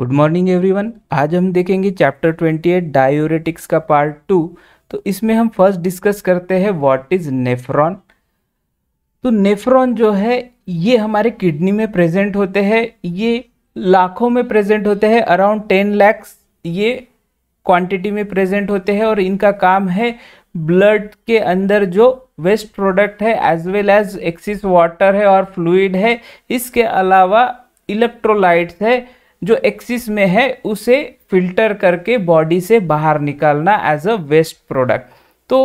Good morning everyone आज हम देखेंगे चैप्टर 28 डायोरेटिक्स का पार्ट टू तो इसमें हम फर्स्ट डिस्कस करते हैं व्हाट इज नेफ्रॉन तो नेफ्रॉन जो है ये हमारे किडनी में प्रेजेंट होते हैं ये लाखों में प्रेजेंट होते हैं अराउंड टेन लैक्स ये क्वांटिटी में प्रेजेंट होते हैं और इनका काम है ब्लड के अंदर जो वेस्ट प्रोडक्ट है as well as excess water है और फ्लूड है इसके अलावा इलेक्ट्रोलाइट्स है जो एक्सिस में है उसे फिल्टर करके बॉडी से बाहर निकालना एज अ वेस्ट प्रोडक्ट तो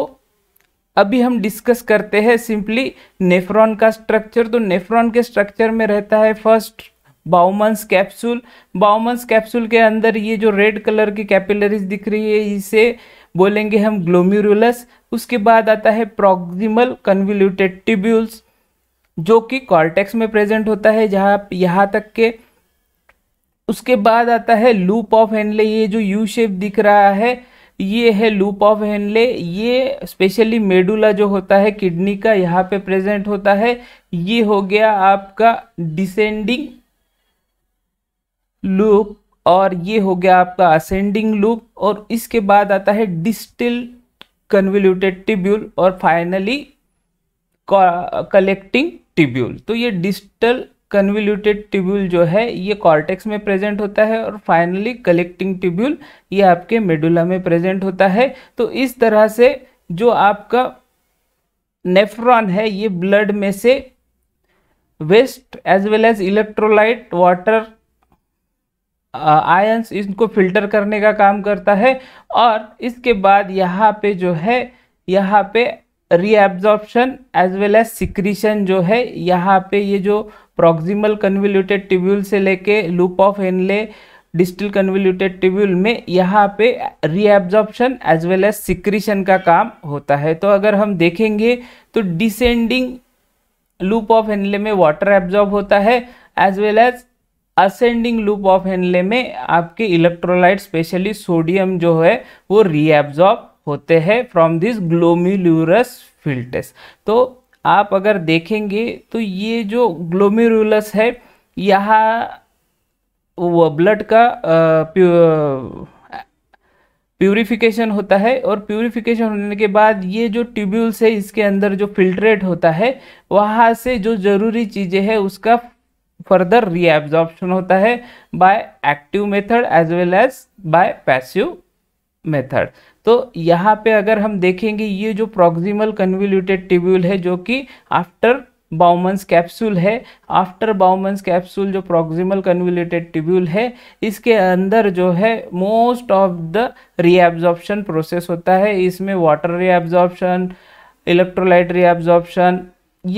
अभी हम डिस्कस करते हैं सिंपली नेफ्रॉन का स्ट्रक्चर तो नेफ्रॉन के स्ट्रक्चर में रहता है first Bowman's capsule Bowman's capsule के अंदर ये जो रेड कलर की कैपिलरीज दिख रही है इसे बोलेंगे हम ग्लोम्यूरुलस उसके बाद आता है प्रोक्सिमल कन्विल्यूटेड टिब्यूल्स जो कि कॉर्टेक्स में प्रेजेंट होता है जहाँ यहाँ तक के उसके बाद आता है लूप ऑफ हैंडले ये जो यू शेप दिख रहा है ये है लूप ऑफ हैंडले ये स्पेशली मेडुला जो होता है किडनी का यहाँ पे प्रेजेंट होता है ये हो गया आपका डिसेंडिंग लूप और ये हो गया आपका असेंडिंग लूप और इसके बाद आता है डिस्टिल कन्वल्यूटेड टिब्यूल और फाइनली कलेक्टिंग टिब्यूल तो ये डिस्टल कन्विल्यूटेड ट्यूब्यूल जो है ये कॉर्टेक्स में प्रेजेंट होता है और फाइनली कलेक्टिंग ट्यूब्यूल ये आपके मेडुला में प्रेजेंट होता है तो इस तरह से जो आपका नेफ्रॉन है ये ब्लड में से waste as well as electrolyte water ions इनको फिल्टर करने का काम करता है और इसके बाद यहाँ पे जो है यहाँ पे reabsorption as well as secretion जो है यहाँ पे ये जो प्रॉक्सिमल कन्विल्यूटेड ट्यूब्यूल से लेके loop of Henle distal convoluted tubule में यहाँ पे reabsorption as well as secretion का काम होता है तो अगर हम देखेंगे तो डिसेंडिंग लूप ऑफ एनले में वाटर एब्जॉर्ब होता है as well as ascending loop of Henle में आपके इलेक्ट्रोलाइट स्पेशली सोडियम जो है वो रीएब्जॉर्ब होते हैं फ्रॉम दिस ग्लोम्यूलरस फिल्टस तो आप अगर देखेंगे तो ये जो ग्लोमेरुलस है यहाँ वो ब्लड का प्यूरिफिकेशन होता है और प्यूरिफिकेशन होने के बाद ये जो ट्यूब्यूल्स है इसके अंदर जो फिल्ट्रेट होता है वहाँ से जो ज़रूरी चीज़ें हैं उसका फर्दर रीएब्जॉर्प्शन होता है by active method as well as by passive method तो यहाँ पे अगर हम देखेंगे ये जो प्रॉक्सिमल कन्विल्यूटेड ट्यूब्यूल है जो कि आफ्टर बाउमन्स कैप्सूल है आफ्टर बाउमन्स कैप्सूल जो प्रॉक्सिमल कन्विलेटेड ट्यूब्यूल है इसके अंदर जो है most of the reabsorption process होता है इसमें वाटर रीएब्जॉर्प्शन इलेक्ट्रोलाइट रीएब्जॉर्प्शन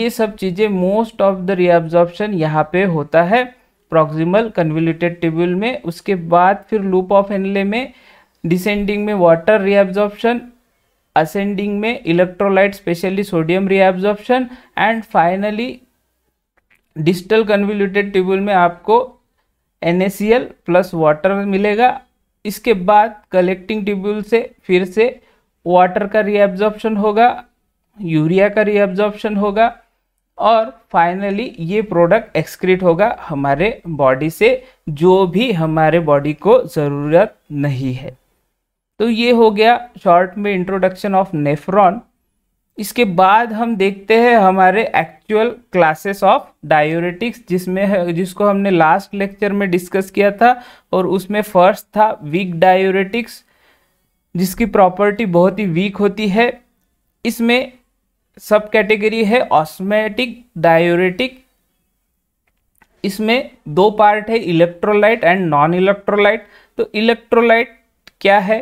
ये सब चीज़ें मोस्ट ऑफ द रीएब्जॉर्प्शन यहाँ पे होता है प्रॉक्सिमल कन्विलेटेड ट्यूब्यूल में उसके बाद फिर लूप ऑफ एनले में डिसेंडिंग में वाटर रीएब्जॉर्प्शन असेंडिंग में electrolyte specially sodium reabsorption and finally digital convoluted tubule में आपको एन प्लस वाटर मिलेगा इसके बाद कलेक्टिंग ट्यूब्यूल से फिर से वाटर का रीएब्जॉर्प्शन होगा यूरिया का रीएब्जॉर्प्शन होगा और फाइनली ये प्रोडक्ट एक्सक्रीट होगा हमारे बॉडी से जो भी हमारे बॉडी को ज़रूरत नहीं है तो ये हो गया शॉर्ट में इंट्रोडक्शन ऑफ नेफ्रॉन इसके बाद हम देखते हैं हमारे एक्चुअल क्लासेस ऑफ डायोरेटिक्स जिसमें जिसको हमने लास्ट लेक्चर में डिस्कस किया था और उसमें फर्स्ट था वीक डायोरेटिक्स जिसकी प्रॉपर्टी बहुत ही वीक होती है इसमें सब कैटेगरी है ऑस्मेटिक डायोरेटिक इसमें दो पार्ट है इलेक्ट्रोलाइट एंड नॉन इलेक्ट्रोलाइट तो इलेक्ट्रोलाइट क्या है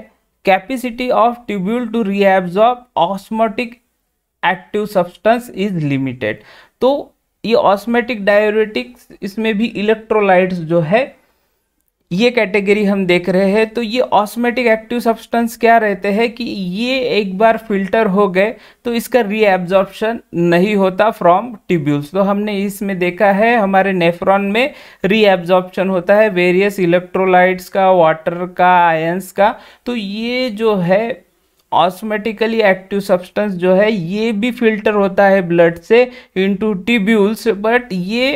capacity of tubule to reabsorb osmotic active substance is limited तो ये ऑस्मेटिक डायोरेटिक्स इसमें भी इलेक्ट्रोलाइट्स जो है ये कैटेगरी हम देख रहे हैं तो ये ऑस्मेटिक एक्टिव सब्सटेंस क्या रहते हैं कि ये एक बार फिल्टर हो गए तो इसका रीएब्जॉर्प्शन नहीं होता फ्रॉम ट्यूब्यूल्स तो हमने इसमें देखा है हमारे नेफ्रॉन में रीएब्जॉर्प्शन होता है वेरियस इलेक्ट्रोलाइट्स का वाटर का आयंस का तो ये जो है ऑस्मेटिकली एक्टिव सब्सटेंस जो है ये भी फिल्टर होता है ब्लड से इनटू ट्यूब्यूल्स बट ये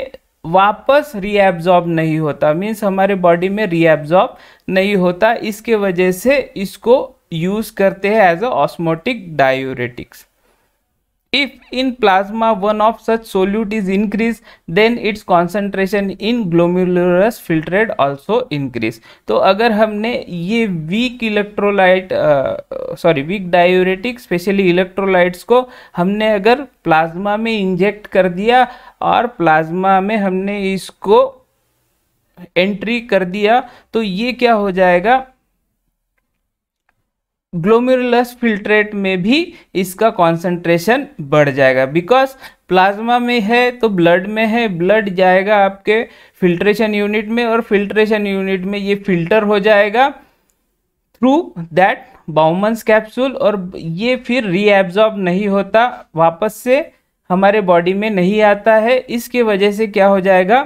वापस रीएब्जॉर्ब नहीं होता मीन्स हमारे बॉडी में रीएब्जॉर्ब नहीं होता इसके वजह से इसको यूज़ करते हैं as a osmotic diuretics if in plasma one of such solute is increased then its concentration in glomerulus filtrate also increase तो अगर हमने ये weak electrolyte sorry uh, weak diuretic specially electrolytes को हमने अगर प्लाज्मा में इंजेक्ट कर दिया और प्लाज्मा में हमने इसको एंट्री कर दिया तो ये क्या हो जाएगा ग्लोमेरुलस फिल्ट्रेट में भी इसका कॉन्सेंट्रेशन बढ़ जाएगा बिकॉज प्लाज्मा में है तो ब्लड में है ब्लड जाएगा आपके फिल्ट्रेशन यूनिट में और फिल्ट्रेशन यूनिट में ये फिल्टर हो जाएगा थ्रू दैट बाउमन्स कैप्सूल और ये फिर रीएब्जॉर्ब नहीं होता वापस से हमारे बॉडी में नहीं आता है इसके वजह से क्या हो जाएगा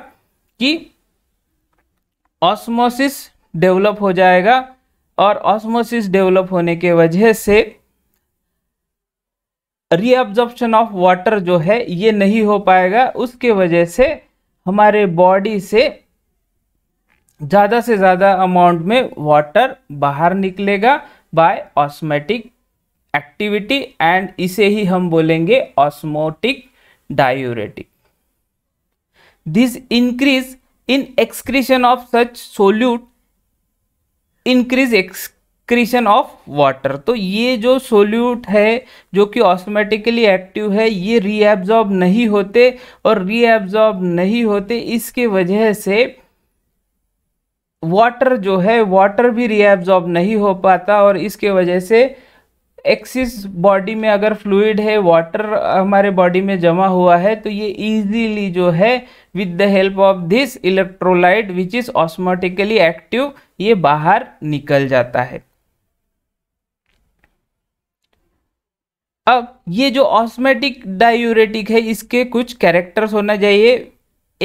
कि ऑस्मोसिस डेवलप हो जाएगा और ऑस्मोसिस डेवलप होने के वजह से रीअब्जॉर्प्शन ऑफ वाटर जो है ये नहीं हो पाएगा उसके वजह से हमारे बॉडी से ज़्यादा से ज़्यादा अमाउंट में वाटर बाहर निकलेगा बाय ऑस्मेटिक एक्टिविटी एंड इसे ही हम बोलेंगे osmotic diuretic this increase in excretion of such solute increase excretion of water तो ये जो सोल्यूट है जो कि ऑस्टोमेटिकली एक्टिव है ये रीएब्जॉर्ब नहीं होते और रीएब्जॉर्ब नहीं होते इसके वजह से वाटर जो है वाटर भी रीएब्जॉर्ब नहीं हो पाता और इसके वजह से एक्सिस बॉडी में अगर फ्लूड है वाटर हमारे बॉडी में जमा हुआ है तो ये इजीली जो है with the help of this electrolyte which is osmotically active ये बाहर निकल जाता है अब ये जो ऑस्मेटिक डायूरेटिक है इसके कुछ कैरेक्टर्स होना चाहिए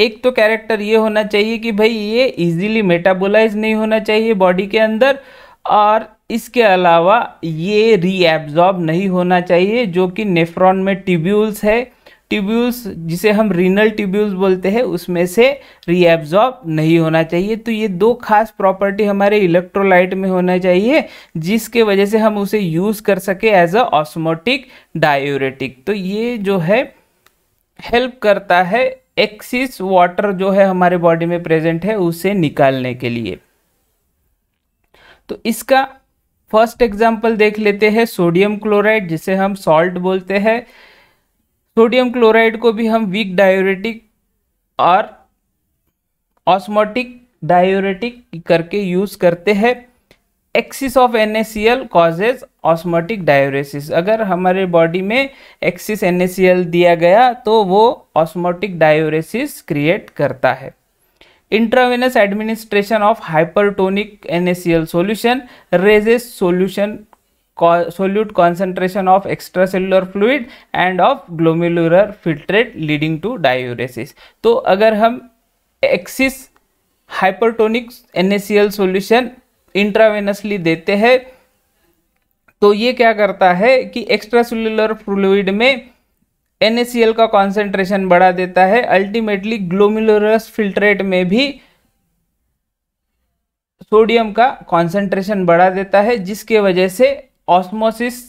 एक तो कैरेक्टर ये होना चाहिए कि भाई ये इजीली मेटाबोलाइज नहीं होना चाहिए बॉडी के अंदर और इसके अलावा ये रीएब्जॉर्ब नहीं होना चाहिए जो कि नेफ्रॉन में ट्यूब्यूल्स है ट्यूब्यूल्स जिसे हम रीनल ट्यूब्यूल्स बोलते हैं उसमें से रीएब्जॉर्ब नहीं होना चाहिए तो ये दो खास प्रॉपर्टी हमारे इलेक्ट्रोलाइट में होना चाहिए जिसके वजह से हम उसे यूज़ कर सके एज अ ऑस्मोटिक डायोरेटिक तो ये जो है हेल्प करता है एक्सिस वाटर जो है हमारे बॉडी में प्रेजेंट है उसे निकालने के लिए तो इसका फर्स्ट एग्जाम्पल देख लेते हैं सोडियम क्लोराइड जिसे हम सॉल्ट बोलते हैं सोडियम क्लोराइड को भी हम वीक डायोरेटिक और ऑस्मोटिक डायोरेटिक करके यूज़ करते हैं excess of N causes osmotic diuresis अगर हमारे बॉडी में एक्सिस एन दिया गया तो वो ऑस्मोटिक डायोरेसिस क्रिएट करता है intravenous administration of hypertonic NaCl solution raises solution solute concentration of extra cellular fluid and of glomerular filtrate leading to diuresis तो अगर हम excess hypertonic N A C L solution intravenously देते हैं तो ये क्या करता है कि एक्स्ट्रा सेलुलर फ्लूड में एन का कॉन्सेंट्रेशन बढ़ा देता है अल्टीमेटली ग्लोमिलोरस फिल्ट्रेट में भी सोडियम का कॉन्सेंट्रेशन बढ़ा देता है जिसके वजह से ऑस्मोसिस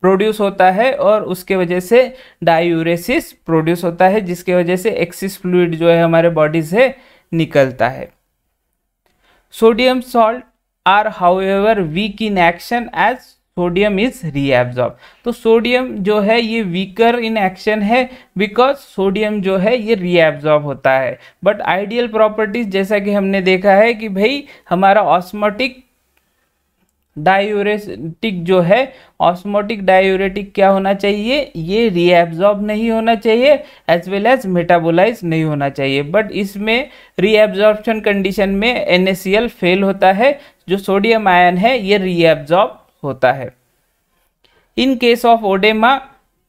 प्रोड्यूस होता है और उसके वजह से डायूरेसिस प्रोड्यूस होता है जिसके वजह से एक्सिस फ्लूड जो है हमारे बॉडी से निकलता है sodium salt are however weak in action as sodium is reabsorb तो सोडियम जो है ये वीकर इन एक्शन है बिकॉज सोडियम जो है ये रीएब्जॉर्ब होता है बट आइडियल प्रॉपर्टीज जैसा कि हमने देखा है कि भाई हमारा ऑस्मोटिक डायूरेटिक जो है ऑस्मोटिक डायूरेटिक क्या होना चाहिए ये रीएब्जॉर्ब नहीं होना चाहिए एज वेल एज मेटाबोलाइज नहीं होना चाहिए बट इसमें रीएब्जॉर्बन कंडीशन में एन फेल होता है जो सोडियम आयन है ये रीएब्जॉर्ब होता है in case of oedema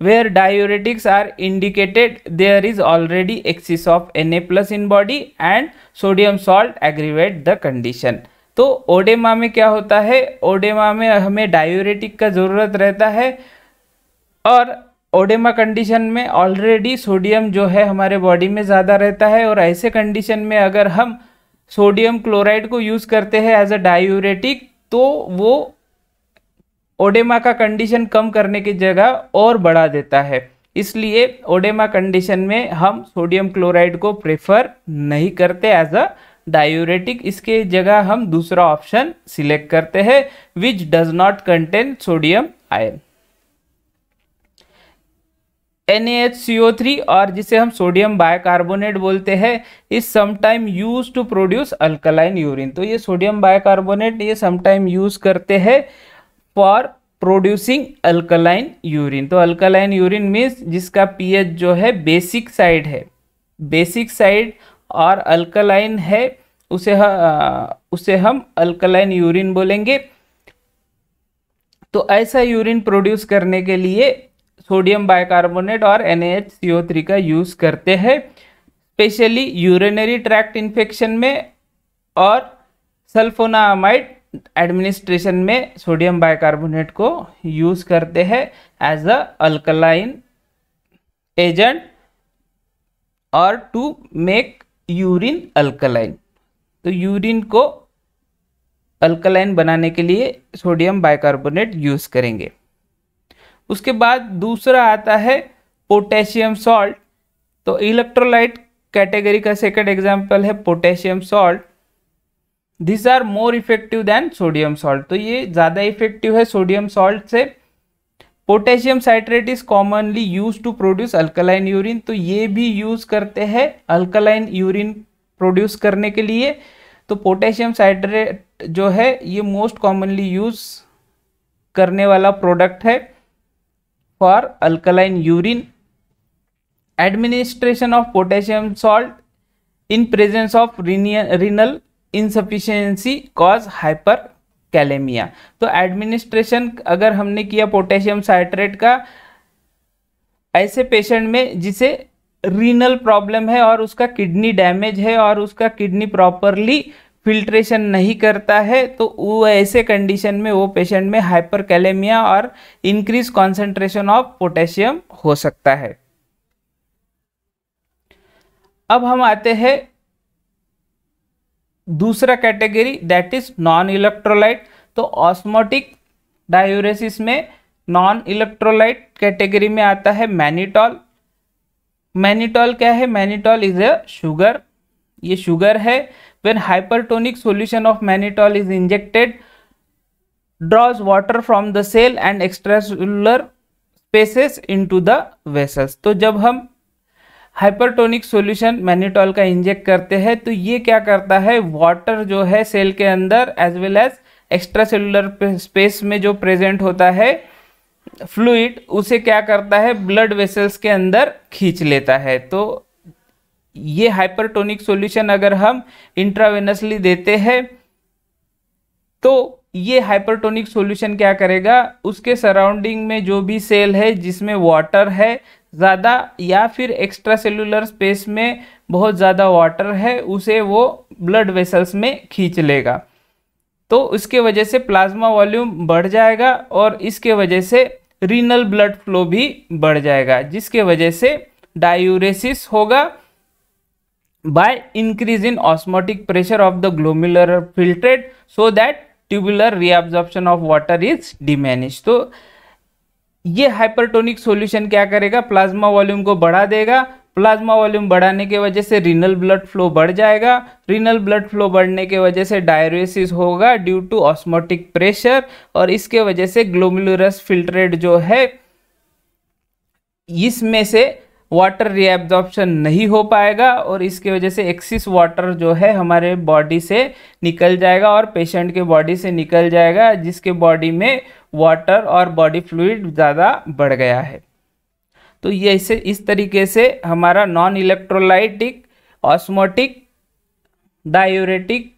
where diuretics are indicated there is already excess of N A plus in body and sodium salt aggravate the condition तो ओडेमा में क्या होता है ओडेमा में हमें डायोरेटिक का ज़रूरत रहता है और ओडेमा कंडीशन में ऑलरेडी सोडियम जो है हमारे बॉडी में ज़्यादा रहता है और ऐसे कंडीशन में अगर हम सोडियम क्लोराइड को यूज़ करते हैं एज अ डायोरेटिक तो वो ओडेमा का कंडीशन कम करने की जगह और बढ़ा देता है इसलिए ओडेमा कंडीशन में हम सोडियम क्लोराइड को प्रेफर नहीं करते एज अ डायोरेटिक इसके जगह हम दूसरा ऑप्शन सिलेक्ट करते हैं which does not contain sodium ion NaHCO3 और जिसे हम सोडियम बायोकार्बोनेट बोलते हैं इज समाइम use to produce alkaline urine तो ये सोडियम बायोकार्बोनेट ये समटाइम यूज करते हैं फॉर प्रोड्यूसिंग अल्कलाइन यूरिन तो अल्कलाइन यूरिन मीन्स जिसका पीएच जो है बेसिक साइड है बेसिक साइड और अल्कलाइन है उसे ह, उसे हम अल्कलाइन यूरिन बोलेंगे तो ऐसा यूरिन प्रोड्यूस करने के लिए सोडियम बाइकार्बोनेट और एन का यूज़ करते हैं स्पेशली यूरिनरी ट्रैक्ट इन्फेक्शन में और सल्फोनामाइड एडमिनिस्ट्रेशन में सोडियम बाइकार्बोनेट को यूज़ करते हैं एज अ अल्कलाइन एजेंट और टू मेक यूरिन अल्कलाइन तो यूरिन को अल्कलाइन बनाने के लिए सोडियम बाइकार्बोनेट यूज़ करेंगे उसके बाद दूसरा आता है पोटेशियम सॉल्ट तो इलेक्ट्रोलाइट कैटेगरी का सेकंड एग्जांपल है potassium salt this are more effective than sodium salt तो ये ज़्यादा इफेक्टिव है सोडियम सॉल्ट से potassium citrate is commonly use to produce alkaline urine तो ये भी यूज करते हैं अल्कलाइन यूरिन प्रोड्यूस करने के लिए तो पोटेशियम साइट्रेट जो है ये मोस्ट कॉमनली यूज करने वाला प्रोडक्ट है for alkaline urine administration of potassium salt in presence of renal insufficiency cause hyperkalaemia तो एडमिनिस्ट्रेशन अगर हमने किया पोटेशियम साइट्रेट का ऐसे पेशेंट में जिसे रीनल प्रॉब्लम है और उसका किडनी डैमेज है और उसका किडनी प्रॉपरली फिल्ट्रेशन नहीं करता है तो वो ऐसे कंडीशन में वो पेशेंट में हाइपर कैलेमिया और इंक्रीज कॉन्सेंट्रेशन ऑफ पोटेशियम हो सकता है अब हम आते हैं दूसरा category that is non electrolyte तो ऑस्मोटिक डायोरेसिस में नॉन इलेक्ट्रोलाइट कैटेगरी में आता है मैनिटॉल मैनिटॉल क्या है मैनिटॉल इज अ शुगर ये शुगर है when hypertonic solution of mannitol is injected draws water from the cell and extra spaces in to the vessels तो जब हम हाइपरटोनिक सॉल्यूशन मैनीटॉल का इंजेक्ट करते हैं तो ये क्या करता है वाटर जो है सेल के अंदर as well as extra cellular space में जो प्रेजेंट होता है फ्लूड उसे क्या करता है ब्लड वेसल्स के अंदर खींच लेता है तो ये हाइपरटोनिक सॉल्यूशन अगर हम इंट्रावेनसली देते हैं तो ये हाइपरटोनिक सॉल्यूशन क्या करेगा उसके सराउंडिंग में जो भी सेल है जिसमें वाटर है ज़्यादा या फिर एक्स्ट्रा सेलुलर स्पेस में बहुत ज़्यादा वाटर है उसे वो ब्लड वेसल्स में खींच लेगा तो उसके वजह से प्लाज्मा वॉल्यूम बढ़ जाएगा और इसके वजह से रीनल ब्लड फ्लो भी बढ़ जाएगा जिसके वजह से डायूरेसिस होगा increase in osmotic pressure of the the glomerular so that tubular tubular reabsorption of water is diminished so तो ये हाइपरटोनिक सॉल्यूशन क्या करेगा प्लाज्मा वॉल्यूम को बढ़ा देगा प्लाज्मा वॉल्यूम बढ़ाने की वजह से रीनल ब्लड फ्लो बढ़ जाएगा रीनल ब्लड फ्लो बढ़ने की वजह से डायरेसिस होगा ड्यू टू ऑस्मोटिक प्रेशर और इसके वजह से ग्लोमुलरस फिल्ट्रेट जो है इसमें से वाटर रीएब्जॉर्प्शन नहीं हो पाएगा और इसके वजह से एक्सिस वाटर जो है हमारे बॉडी से निकल जाएगा और पेशेंट के बॉडी से निकल जाएगा जिसके बॉडी में वाटर और बॉडी फ्लूड ज़्यादा बढ़ गया है तो ये इसे इस तरीके से हमारा नॉन इलेक्ट्रोलाइटिक ऑस्मोटिक डायोरेटिक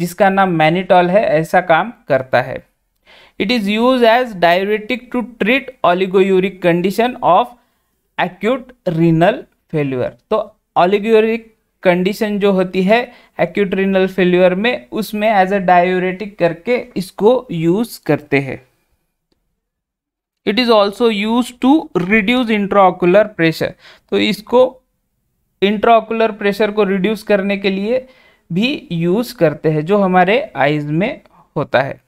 जिसका नाम मैनिटॉल है ऐसा काम करता है it is use as diuretic to treat oliguric condition of acute renal failure तो ऑलिग्योरिक कंडीशन जो होती है एक्यूट रीनल फेल्यूर में उसमें एज अ डायोरेटिक करके इसको यूज करते हैं it is also use to reduce intraocular pressure तो इसको इंट्राकुलर प्रेशर को रिड्यूस करने के लिए भी यूज करते हैं जो हमारे आईज में होता है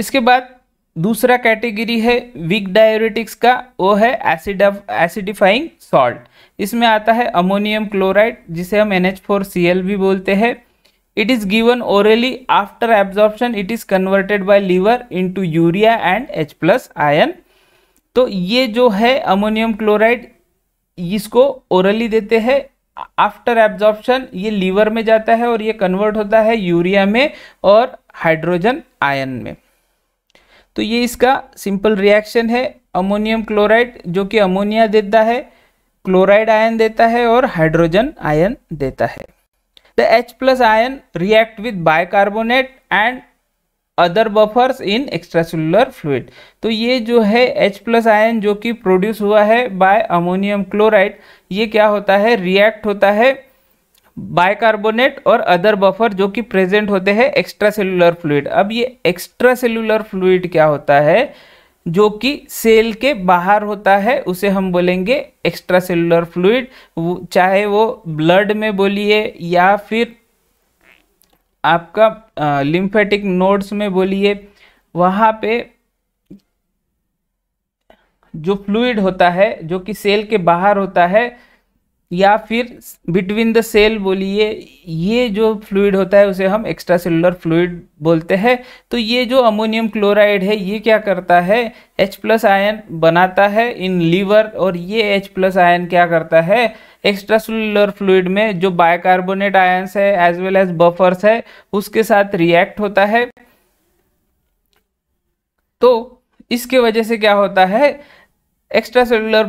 इसके बाद दूसरा कैटेगरी है वीक डायोरेटिक्स का वो है एसिड एसिडिफाइंग सॉल्ट इसमें आता है अमोनियम क्लोराइड जिसे हम N H four C L भी बोलते हैं it is given orally after absorption it is converted by liver into urea and H plus ion तो ये जो है अमोनियम क्लोराइड इसको ओरली देते हैं आफ्टर एब्जॉर्प्शन ये लीवर में जाता है और ये कन्वर्ट होता है यूरिया में और हाइड्रोजन आयन में तो ये इसका सिंपल रिएक्शन है अमोनियम क्लोराइड जो कि अमोनिया देता है क्लोराइड आयन देता है और हाइड्रोजन आयन देता है the H plus ion react with bicarbonate and other buffers in extracellular fluid तो ये जो है एच प्लस आयन जो कि प्रोड्यूस हुआ है बाय अमोनियम क्लोराइड ये क्या होता है रिएक्ट होता है बाइकार्बोनेट और अदर बफर जो कि प्रेजेंट होते हैं एक्स्ट्रा सेलुलर फ्लूड अब ये एक्स्ट्रा सेलुलर फ्लूड क्या होता है जो कि सेल के बाहर होता है उसे हम बोलेंगे एक्स्ट्रा सेलुलर फ्लूड चाहे वो ब्लड में बोलिए या फिर आपका लिम्फेटिक नोड्स में बोलिए वहाँ पे जो फ्लूड होता है जो कि सेल के बाहर होता है या फिर बिटवीन द सेल बोलिए ये जो फ्लूड होता है उसे हम एक्स्ट्रा सेलुलर फ्लूड बोलते हैं तो ये जो अमोनियम क्लोराइड है ये क्या करता है H प्लस आयन बनाता है इन लीवर और ये H प्लस आयन क्या करता है एक्स्ट्रा सेलुलर फ्लूड में जो बायकार्बोनेट आयन्स है एज वेल एज बफर्स है उसके साथ रिएक्ट होता है तो इसके वजह से क्या होता है एक्स्ट्रा सेलुलर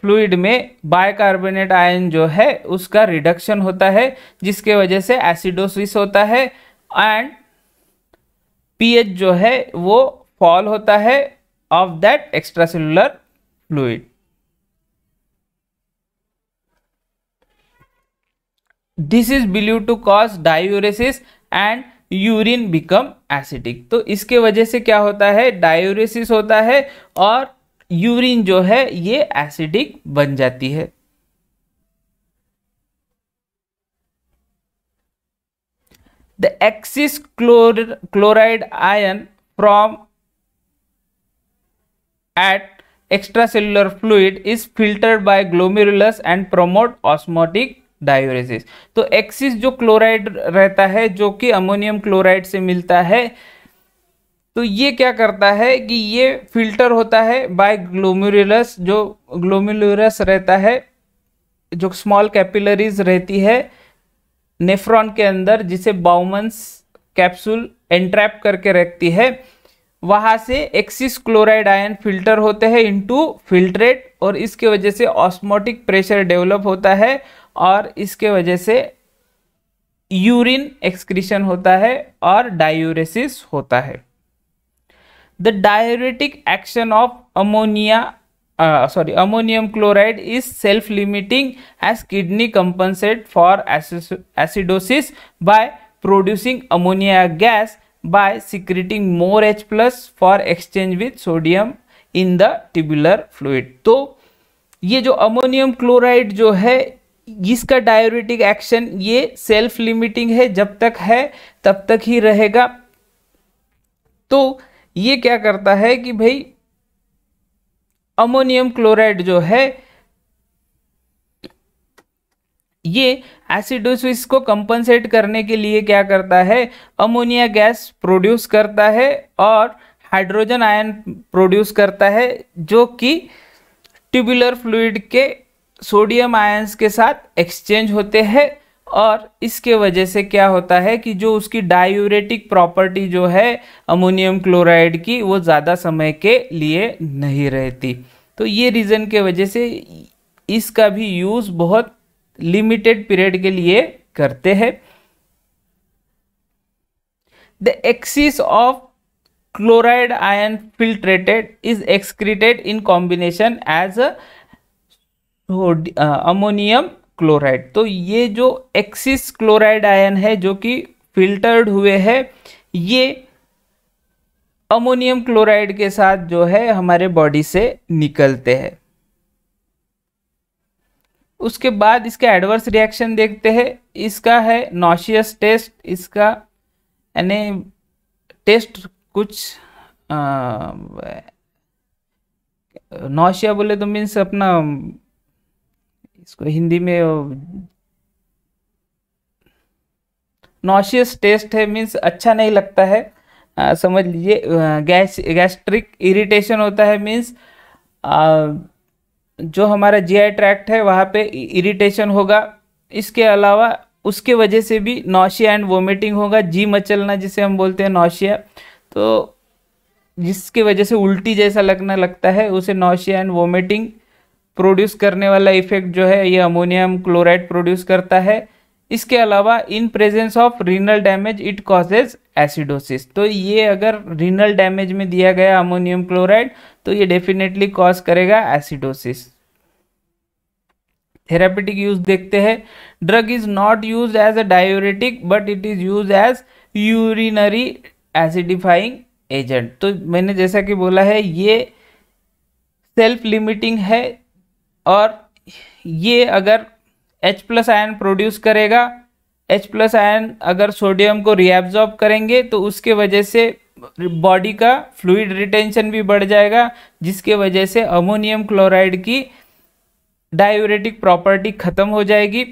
फ्लूड में बायकार्बोनेट आयन जो है उसका रिडक्शन होता है जिसके वजह से एसिडोसिस होता है एंड पीएच जो है वो फॉल होता है of that extra cellular fluid this is believe to cause diuresis and urine become acidic तो इसके वजह से क्या होता है डायूरेसिस होता है और यूरिन जो है ये एसिडिक बन जाती है the excess chlor chloride ion from at extra cellular fluid is filtered by glomerulus and promote osmotic diuresis तो एक्सिस जो क्लोराइड रहता है जो कि अमोनियम क्लोराइड से मिलता है तो ये क्या करता है कि ये फिल्टर होता है बाय ग्लोम्यूलस जो ग्लोम्यूलस रहता है जो स्मॉल कैपिलरीज रहती है नेफ्रॉन के अंदर जिसे बाउमन्स कैप्सूल एंट्रैप करके रखती है वहाँ से एक्सिस क्लोराइड आयन फिल्टर होते हैं इनटू फिल्ट्रेट और इसके वजह से ऑस्मोटिक प्रेशर डेवलप होता है और इसके वजह से यूरिन एक्सक्रीशन होता है और डायूरेसिस होता है the diuretic action of ammonia uh, sorry ammonium chloride is self limiting as kidney compensate for acidosis by producing ammonia gas by secreting more H plus for exchange with sodium in the tubular fluid तो ये जो ammonium chloride जो है इसका diuretic action ये self limiting है जब तक है तब तक ही रहेगा तो ये क्या करता है कि भाई अमोनियम क्लोराइड जो है ये एसिडोसिस को कंपनसेट करने के लिए क्या करता है अमोनिया गैस प्रोड्यूस करता है और हाइड्रोजन आयन प्रोड्यूस करता है जो कि ट्यूबुलर फ्लूइड के सोडियम आयन्स के साथ एक्सचेंज होते हैं और इसके वजह से क्या होता है कि जो उसकी डायूरेटिक प्रॉपर्टी जो है अमोनियम क्लोराइड की वो ज़्यादा समय के लिए नहीं रहती तो ये रीज़न के वजह से इसका भी यूज़ बहुत लिमिटेड पीरियड के लिए करते हैं the excess of chloride ion filtrated is excreted in combination as ammonium chloride तो ये जो एक्सिस क्लोराइड आयन है जो कि फिल्टर्ड हुए है ये अमोनियम क्लोराइड के साथ जो है हमारे बॉडी से निकलते हैं उसके बाद इसका एडवर्स रिएक्शन देखते हैं इसका है नॉशियस टेस्ट इसका यानी टेस्ट कुछ नौशिया बोले तो मीन्स अपना इसको हिंदी में नॉशियस टेस्ट है मीन्स अच्छा नहीं लगता है आ, समझ लीजिए गैस गैस्ट्रिक इरिटेशन होता है मीन्स जो हमारा जीआई ट्रैक्ट है वहाँ पे इरिटेशन होगा इसके अलावा उसके वजह से भी नौशिया एंड वोमिटिंग होगा जी मचलना जिसे हम बोलते हैं नौशिया तो जिसके वजह से उल्टी जैसा लगना लगता है उसे नौशिया एंड वोमिटिंग प्रोड्यूस करने वाला इफेक्ट जो है ये अमोनियम क्लोराइड प्रोड्यूस करता है इसके अलावा in presence of renal damage it causes acidosis तो ये अगर रीनल डैमेज में दिया गया अमोनियम क्लोराइड तो ये डेफिनेटली कॉज करेगा एसिडोसिस थेरापेटिक यूज देखते हैं drug is not use as a diuretic but it is use as urinary acidifying agent तो मैंने जैसा कि बोला है ये सेल्फ लिमिटिंग है और ये अगर H प्लस आयन प्रोड्यूस करेगा H प्लस आयन अगर सोडियम को रिएब्जॉर्ब करेंगे तो उसके वजह से बॉडी का फ्लूड रिटेंशन भी बढ़ जाएगा जिसके वजह से अमोनियम क्लोराइड की डायोरेटिक प्रॉपर्टी ख़त्म हो जाएगी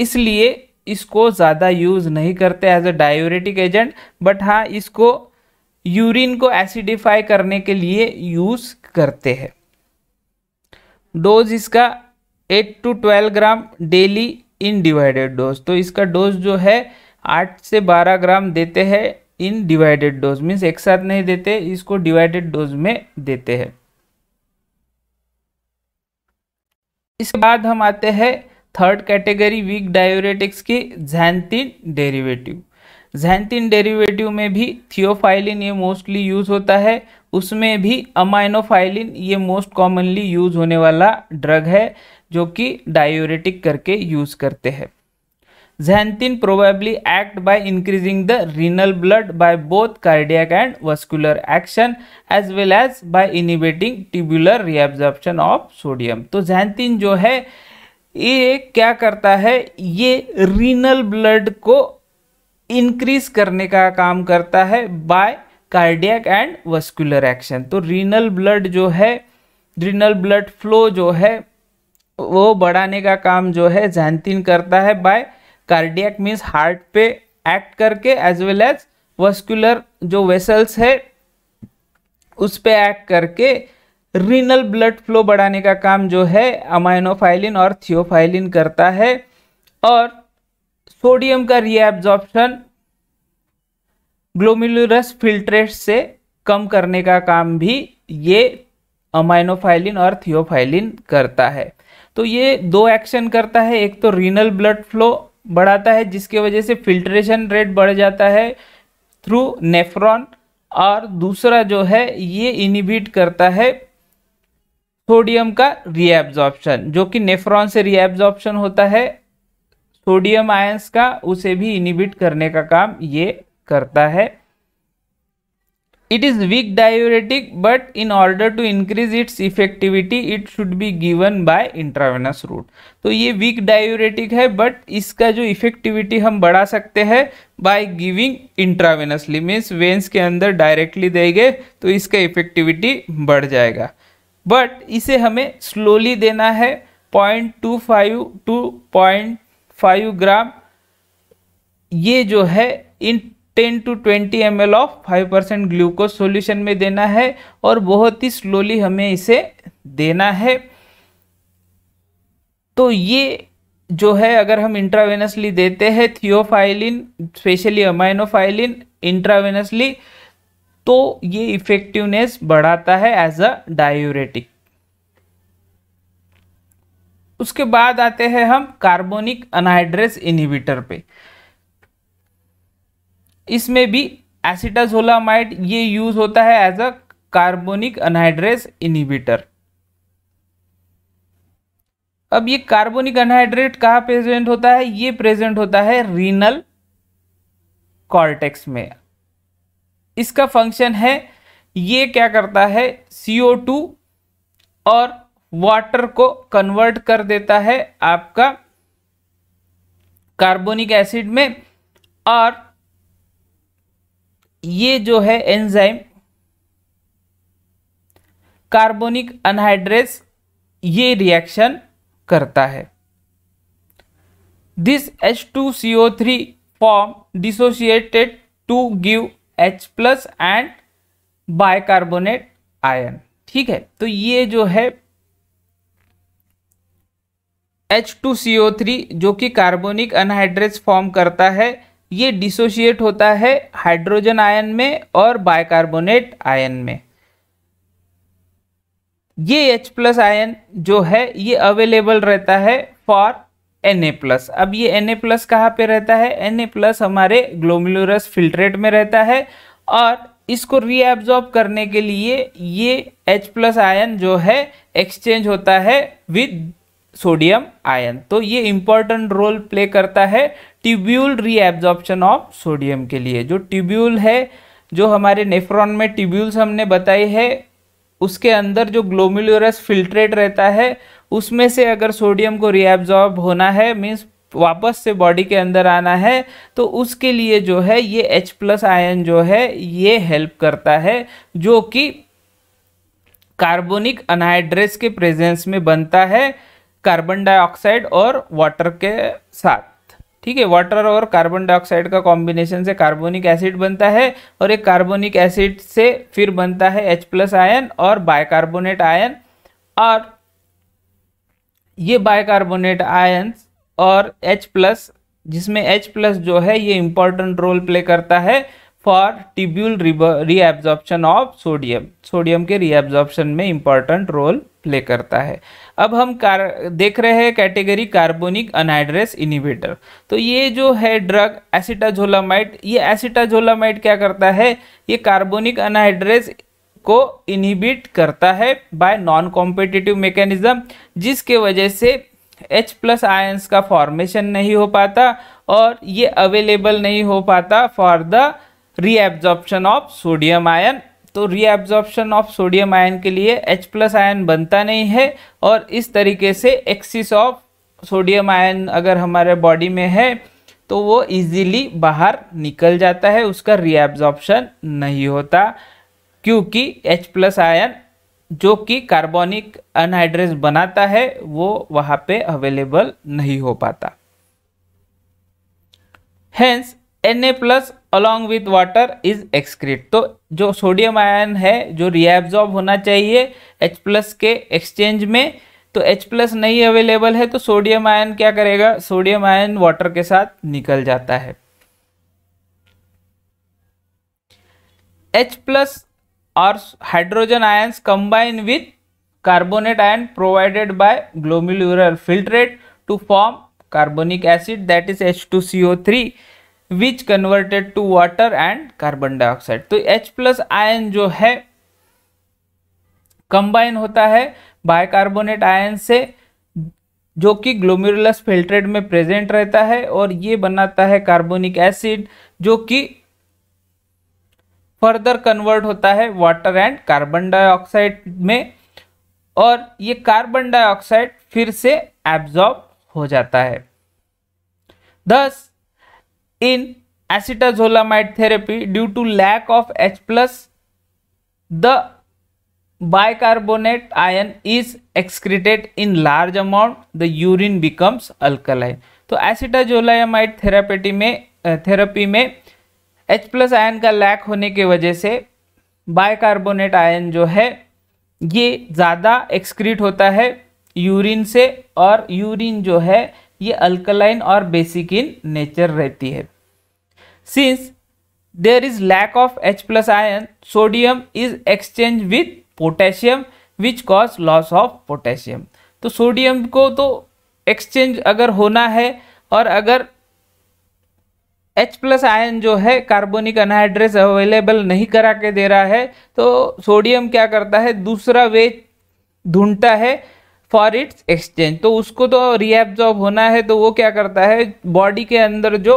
इसलिए इसको ज़्यादा यूज़ नहीं करते as a diuretic agent but हाँ इसको यूरिन को एसिडिफाई करने के लिए यूज़ करते हैं डोज इसका eight to twelve gram daily in divided dose तो इसका डोज जो है आठ से बारह ग्राम देते हैं इन डिवाइडेड डोज मीन्स एक साथ नहीं देते इसको डिवाइडेड डोज में देते हैं इसके बाद हम आते हैं थर्ड कैटेगरी वीक डायोरेटिक्स की जैनतिन डेरिवेटिव जैनतिन डेरिवेटिव में भी थियोफाइलिन ये मोस्टली यूज होता है उसमें भी अमाइनोफाइलिन ये मोस्ट कॉमनली यूज़ होने वाला ड्रग है जो कि डायोरेटिक करके यूज़ करते हैं xanthine probably act by increasing the renal blood by both cardiac and vascular action as well as by inhibiting tubular reabsorption of sodium तो जैंथिन जो है ये क्या करता है ये रीनल ब्लड को इंक्रीज करने का काम करता है by cardiac and vascular action तो रीनल ब्लड जो है रीनल ब्लड फ्लो जो है वो बढ़ाने का काम जो है जैनतीन करता है बाय कार्डियक मीन्स हार्ट पे एक्ट करके एज वेल एज वस्कुलर जो वेसल्स है उस पे एक्ट करके रीनल ब्लड फ्लो बढ़ाने का काम जो है अमाइनोफाइलिन और थियोफाइलिन करता है और सोडियम का रीएब्जॉर्प्शन ग्लोमेरुलस फिल्ट्रेट से कम करने का काम भी ये अमाइनोफाइलिन और थियोफाइलिन करता है तो ये दो एक्शन करता है एक तो रीनल ब्लड फ्लो बढ़ाता है जिसके वजह से फिल्ट्रेशन रेट बढ़ जाता है थ्रू नेफ्रॉन और दूसरा जो है ये इनिबिट करता है सोडियम का रीएब्जॉर्प्शन जो कि नेफ्रॉन से रीएब्जॉर्प्शन होता है सोडियम आयंस का उसे भी इनिबिट करने का काम ये करता है it is weak diuretic but in order to increase its effectiveness it should be given by intravenous route तो ये वीक डायोरेटिक है बट इसका जो इफेक्टिविटी हम बढ़ा सकते हैं by giving intravenously means veins के अंदर डायरेक्टली देंगे तो इसका इफेक्टिविटी बढ़ जाएगा बट इसे हमें स्लोली देना है point two five to point five gram ये जो है in ten to twenty M L of five percent glucose solution में देना है और बहुत ही स्लोली हमें इसे देना है तो ये जो है अगर हम इंट्रावेनसली देते हैं थियोफाइलिन स्पेशली अमाइनोफाइलिन इंट्रावेनसली तो ये इफेक्टिवनेस बढ़ाता है एज अ डायूरेटिक उसके बाद आते हैं हम कार्बोनिक अनहाइड्रेस इनहिबिटर पे इसमें भी एसिटाजोलामाइड ये यूज होता है as a carbonic anhydrase inhibitor अब ये कार्बोनिक अनहाइड्रेट कहाँ प्रेजेंट होता है ये प्रेजेंट होता है रीनल कॉर्टेक्स में इसका फंक्शन है ये क्या करता है CO2 और वाटर को कन्वर्ट कर देता है आपका कार्बोनिक एसिड में और ये जो है एंजाइम कार्बोनिक अनहाइड्रेस ये रिएक्शन करता है this H two C O three form dissociated to give H plus and bicarbonate ion ठीक है तो ये जो है H two C O three जो कि कार्बोनिक अनहाइड्रेस फॉर्म करता है ये डिसोशिएट होता है हाइड्रोजन आयन में और बाइकार्बोनेट आयन में ये H प्लस आयन जो है ये अवेलेबल रहता है फॉर Na प्लस अब ये Na प्लस कहाँ पे रहता है Na प्लस हमारे ग्लोमुलरस फिल्ट्रेट में रहता है और इसको रीएब्जॉर्ब करने के लिए ये H प्लस आयन जो है एक्सचेंज होता है विद सोडियम आयन तो ये इम्पॉर्टेंट रोल प्ले करता है ट्यूब्यूल रीएब्जॉर्प्शन ऑफ सोडियम के लिए जो ट्यूब्यूल है जो हमारे नेफ्रॉन में ट्यूब्यूल्स हमने बताई है उसके अंदर जो ग्लोमुलरस फिल्ट्रेट रहता है उसमें से अगर सोडियम को रीएब्जॉर्ब होना है मीन्स वापस से बॉडी के अंदर आना है तो उसके लिए जो है ये H प्लस आयन जो है ये हेल्प करता है जो कि कार्बोनिक अनहाइड्रेस के प्रेजेंस में बनता है कार्बन डाइऑक्साइड और वाटर के साथ ठीक है वाटर और कार्बन डाइऑक्साइड का कॉम्बिनेशन से कार्बोनिक एसिड बनता है और एक कार्बोनिक एसिड से फिर बनता है एच प्लस आयन और बायकार्बोनेट आयन और ये बायकार्बोनेट आयन और एच प्लस जिसमें एच प्लस जो है ये इंपॉर्टेंट रोल प्ले करता है for tubule reabsorption of sodium sodium के रीएब्जॉर्प्शन में इंपॉर्टेंट रोल प्ले करता है अब हम कार देख रहे हैं कैटेगरी कार्बोनिक अनहाइड्रेस इनिवेटर तो ये जो है ड्रग एसिटाजोलामाइट ये एसिटाझोलामाइड क्या करता है ये कार्बोनिक अनहाइड्रेस को इनहिबिट करता है बाय नॉन कॉम्पिटिटिव मेकेनिज्म जिसके वजह से एच प्लस आयंस का फॉर्मेशन नहीं हो पाता और ये अवेलेबल नहीं हो पाता for the reabsorption of sodium ion तो रीएब्जॉर्प्शन ऑफ सोडियम आयन के लिए H प्लस आयन बनता नहीं है और इस तरीके से एक्सिस ऑफ सोडियम आयन अगर हमारे बॉडी में है तो वो इजीली बाहर निकल जाता है उसका रीएब्जॉर्प्शन नहीं होता क्योंकि H प्लस आयन जो कि कार्बोनिक अनहाइड्रेस बनाता है वो वहाँ पे अवेलेबल नहीं हो पाता hence N A plus along with water is excrete तो जो सोडियम आयन है जो रिएब्जॉर्ब होना चाहिए एच प्लस के एक्सचेंज में तो H प्लस नहीं अवेलेबल है तो सोडियम आयन क्या करेगा सोडियम आयन वाटर के साथ निकल जाता है H प्लस और hydrogen ions combine with carbonate ion provided by glomerular filtrate to form carbonic acid that is H two C O three which converted to water and carbon dioxide तो H plus ion जो है combine होता है bicarbonate ion से जो कि glomerulus filtrate में present रहता है और ये बनाता है कार्बोनिक एसिड जो कि फर्दर कन्वर्ट होता है वाटर एंड कार्बन डाइऑक्साइड में और ये कार्बन डाइऑक्साइड फिर से एब्जॉर्ब हो जाता है thus in acetazolamide therapy due to lack of H plus the bicarbonate ion is excreted in large amount the urine becomes alkaline तो एसिटाजोलामाइड थेरापेटी में थेरेपी में एच प्लस आयन का lack होने के वजह से बाइकार्बोनेट आयन जो है ये ज़्यादा एक्सक्रीट होता है यूरिन से और यूरिन जो है ये अल्कलाइन और बेसिक इन नेचर रहती है Since there is lack of H plus ion, sodium is exchanged with potassium which cause loss of potassium. तो सोडियम को तो एक्सचेंज अगर होना है और अगर H प्लस आयन जो है कार्बोनिक अनहाइड्रेस अवेलेबल नहीं करा के दे रहा है तो सोडियम क्या करता है दूसरा वे ढूंढता है फॉर इट्स एक्सचेंज तो उसको तो रिएब्जॉर्ब होना है तो वो क्या करता है बॉडी के अंदर जो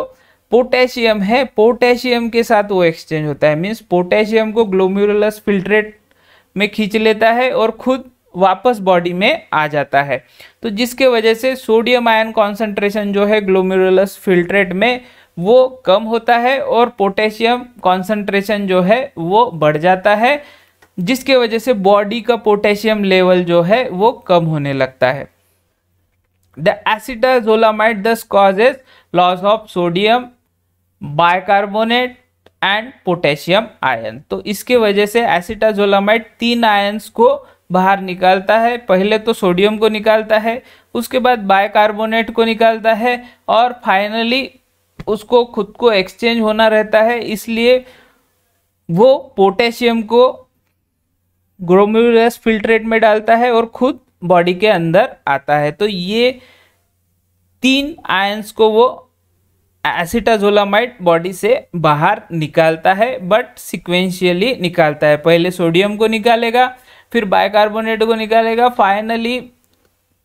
पोटेशियम है पोटेशियम के साथ वो एक्सचेंज होता है मीन्स पोटेशियम को ग्लोम्यूरोलस फिल्ट्रेट में खींच लेता है और खुद वापस बॉडी में आ जाता है तो जिसके वजह से सोडियम आयन कॉन्सेंट्रेशन जो है ग्लोम्यूरोलस फिल्ट्रेट में वो कम होता है और पोटेशियम कॉन्सेंट्रेशन जो है वो बढ़ जाता है जिसके वजह से बॉडी का पोटेशियम लेवल जो है वो कम होने लगता है the acetazolamide thus causes loss of sodium bicarbonate and potassium ion तो इसके वजह से एसिटाजोलामाइड तीन आयन्स को बाहर निकालता है पहले तो सोडियम को निकालता है उसके बाद बाइकार्बोनेट को निकालता है और फाइनली उसको खुद को एक्सचेंज होना रहता है इसलिए वो पोटेशियम को ग्रोमस फिल्ट्रेट में डालता है और खुद बॉडी के अंदर आता है तो ये तीन आयंस को वो एसिटाजोलामाइड बॉडी से बाहर निकालता है बट सिक्वेंशियली निकालता है पहले सोडियम को निकालेगा फिर बायकार्बोनेट को निकालेगा फाइनली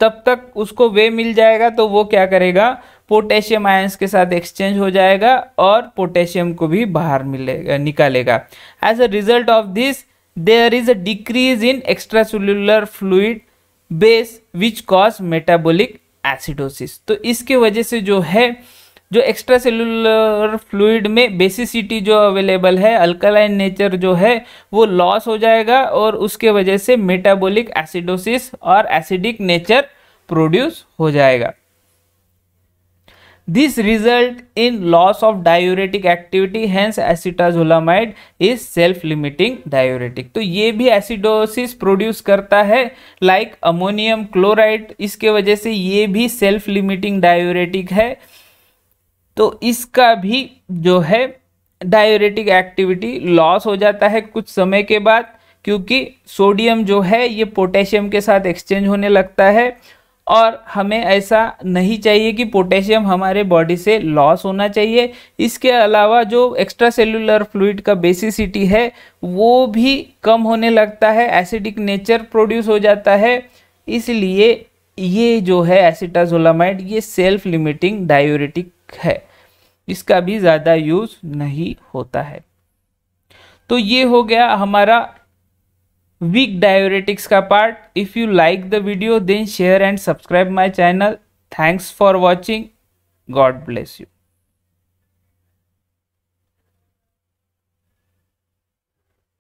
तब तक उसको वे मिल जाएगा तो वो क्या करेगा पोटेशियम आयंस के साथ एक्सचेंज हो जाएगा और पोटेशियम को भी बाहर मिलेगा निकालेगा as a result of this there is a decrease in cellular fluid base which cause metabolic acidosis तो इसके वजह से जो है जो एक्स्ट्रा सेलुलर फ्लूड में बेसिसिटी जो अवेलेबल है अल्कलाइन नेचर जो है वो लॉस हो जाएगा और उसके वजह से मेटाबॉलिक एसिडोसिस और एसिडिक नेचर प्रोड्यूस हो जाएगा this result in loss of diuretic activity hence acetazolamide is self limiting diuretic तो ये भी एसिडोसिस प्रोड्यूस करता है लाइक अमोनियम क्लोराइड इसके वजह से ये भी सेल्फ लिमिटिंग डायोरेटिक है तो इसका भी जो है डायोरेटिक एक्टिविटी लॉस हो जाता है कुछ समय के बाद क्योंकि सोडियम जो है ये पोटेशियम के साथ एक्सचेंज होने लगता है और हमें ऐसा नहीं चाहिए कि पोटेशियम हमारे बॉडी से लॉस होना चाहिए इसके अलावा जो एक्स्ट्रा सेलुलर फ्लूड का बेसिसिटी है वो भी कम होने लगता है एसिडिक नेचर प्रोड्यूस हो जाता है इसलिए ये जो है एसिटाजोलामाइड ये सेल्फ लिमिटिंग डायोरेटिक है इसका भी ज़्यादा यूज नहीं होता है तो ये हो गया हमारा वीक डायोरेटिक्स का part if you like the video then share and subscribe my channel thanks for watching God bless you